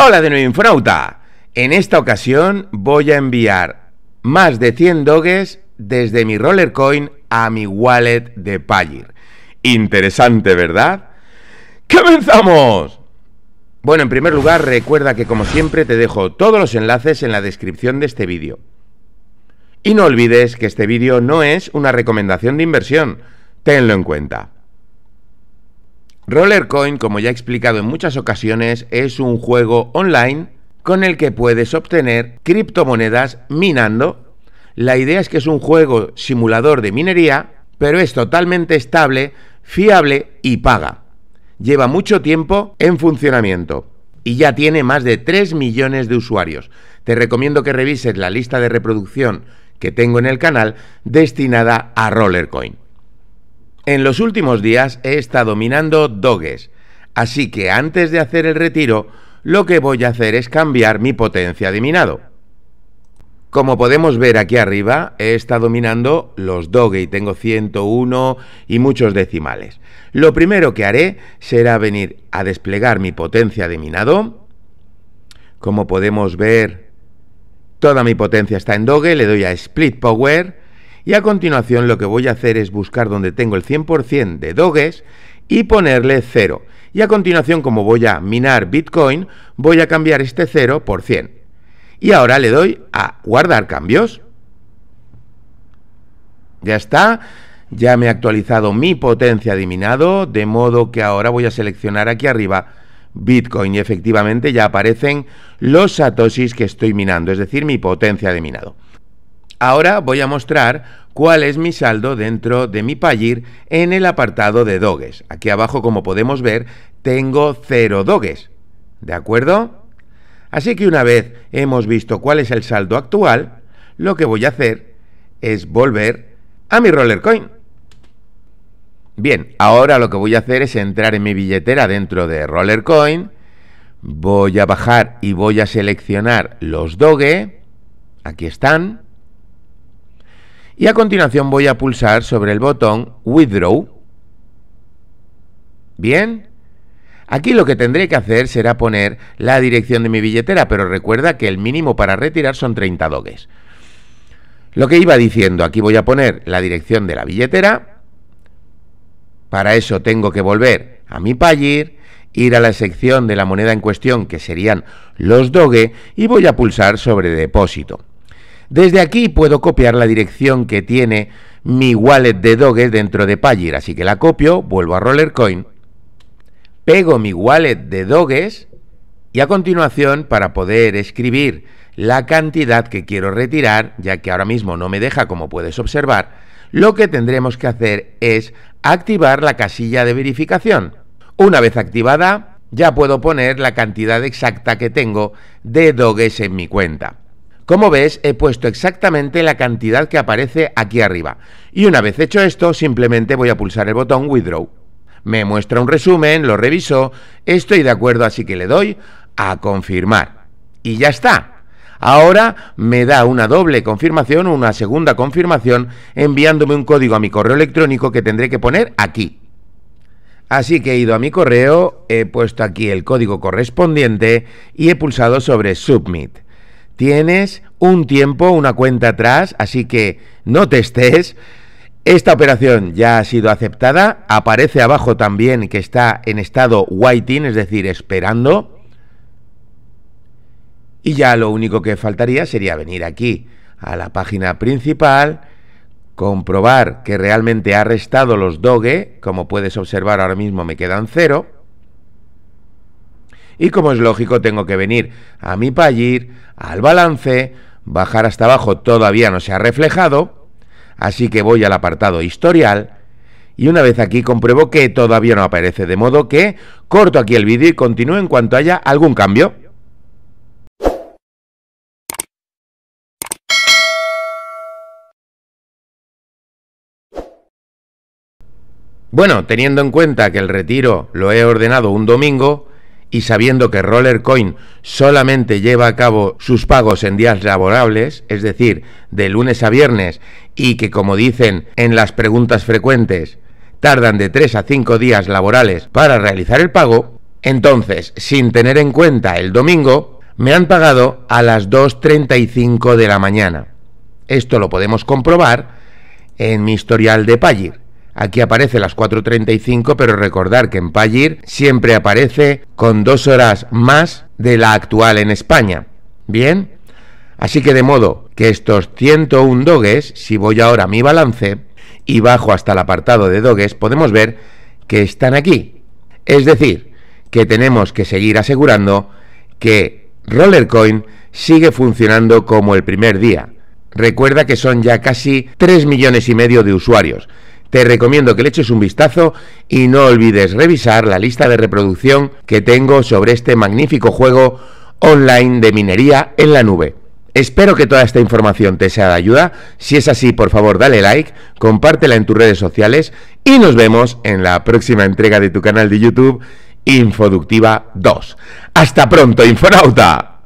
Hola de nuevo Infonauta. En esta ocasión voy a enviar más de 100 doges desde mi Rollercoin a mi wallet de Pallir. Interesante, ¿verdad? ¡Comenzamos! Bueno, en primer lugar, recuerda que como siempre te dejo todos los enlaces en la descripción de este vídeo. Y no olvides que este vídeo no es una recomendación de inversión. Tenlo en cuenta. Rollercoin, como ya he explicado en muchas ocasiones, es un juego online con el que puedes obtener criptomonedas minando. La idea es que es un juego simulador de minería, pero es totalmente estable, fiable y paga. Lleva mucho tiempo en funcionamiento y ya tiene más de 3 millones de usuarios. Te recomiendo que revises la lista de reproducción que tengo en el canal destinada a Rollercoin. En los últimos días he estado minando doges, así que antes de hacer el retiro, lo que voy a hacer es cambiar mi potencia de minado. Como podemos ver aquí arriba, he estado minando los doge y tengo 101 y muchos decimales. Lo primero que haré será venir a desplegar mi potencia de minado. Como podemos ver, toda mi potencia está en doge, le doy a Split Power y a continuación lo que voy a hacer es buscar donde tengo el 100% de doges y ponerle 0. Y a continuación, como voy a minar Bitcoin, voy a cambiar este 0 por 100. Y ahora le doy a guardar cambios. Ya está. Ya me ha actualizado mi potencia de minado, de modo que ahora voy a seleccionar aquí arriba Bitcoin y efectivamente ya aparecen los satoshis que estoy minando, es decir, mi potencia de minado. Ahora voy a mostrar cuál es mi saldo dentro de mi PAYIR en el apartado de dogues. Aquí abajo, como podemos ver, tengo 0 dogues. ¿De acuerdo? Así que una vez hemos visto cuál es el saldo actual, lo que voy a hacer es volver a mi roller coin. Bien, ahora lo que voy a hacer es entrar en mi billetera dentro de Rollercoin. Voy a bajar y voy a seleccionar los Doge. Aquí están y a continuación voy a pulsar sobre el botón Withdraw. Bien. Aquí lo que tendré que hacer será poner la dirección de mi billetera, pero recuerda que el mínimo para retirar son 30 doges. Lo que iba diciendo, aquí voy a poner la dirección de la billetera. Para eso tengo que volver a mi Pagir, ir a la sección de la moneda en cuestión, que serían los doge, y voy a pulsar sobre depósito. Desde aquí puedo copiar la dirección que tiene mi wallet de Doges dentro de Pagir, así que la copio, vuelvo a Rollercoin, pego mi wallet de Doges y a continuación para poder escribir la cantidad que quiero retirar, ya que ahora mismo no me deja como puedes observar, lo que tendremos que hacer es activar la casilla de verificación. Una vez activada, ya puedo poner la cantidad exacta que tengo de Doges en mi cuenta. Como ves, he puesto exactamente la cantidad que aparece aquí arriba. Y una vez hecho esto, simplemente voy a pulsar el botón Withdraw. Me muestra un resumen, lo reviso, estoy de acuerdo, así que le doy a confirmar. Y ya está. Ahora me da una doble confirmación, una segunda confirmación, enviándome un código a mi correo electrónico que tendré que poner aquí. Así que he ido a mi correo, he puesto aquí el código correspondiente y he pulsado sobre Submit. Tienes un tiempo, una cuenta atrás, así que no te estés. Esta operación ya ha sido aceptada. Aparece abajo también que está en estado waiting, es decir, esperando. Y ya lo único que faltaría sería venir aquí a la página principal, comprobar que realmente ha restado los doge. Como puedes observar ahora mismo me quedan cero y como es lógico tengo que venir a mi pallir, al balance, bajar hasta abajo todavía no se ha reflejado, así que voy al apartado historial y una vez aquí compruebo que todavía no aparece, de modo que corto aquí el vídeo y continúo en cuanto haya algún cambio. Bueno, teniendo en cuenta que el retiro lo he ordenado un domingo, y sabiendo que Rollercoin solamente lleva a cabo sus pagos en días laborables, es decir, de lunes a viernes, y que como dicen en las preguntas frecuentes, tardan de 3 a 5 días laborales para realizar el pago, entonces, sin tener en cuenta el domingo, me han pagado a las 2.35 de la mañana. Esto lo podemos comprobar en mi historial de Pagir. Aquí aparece las 4.35, pero recordar que en Pagir siempre aparece con dos horas más de la actual en España. Bien, así que de modo que estos 101 dogues, si voy ahora a mi balance y bajo hasta el apartado de doges... podemos ver que están aquí. Es decir, que tenemos que seguir asegurando que Rollercoin sigue funcionando como el primer día. Recuerda que son ya casi 3 millones y medio de usuarios, te recomiendo que le eches un vistazo y no olvides revisar la lista de reproducción que tengo sobre este magnífico juego online de minería en la nube. Espero que toda esta información te sea de ayuda. Si es así, por favor, dale like, compártela en tus redes sociales y nos vemos en la próxima entrega de tu canal de YouTube Infoductiva 2. Hasta pronto, Infonauta.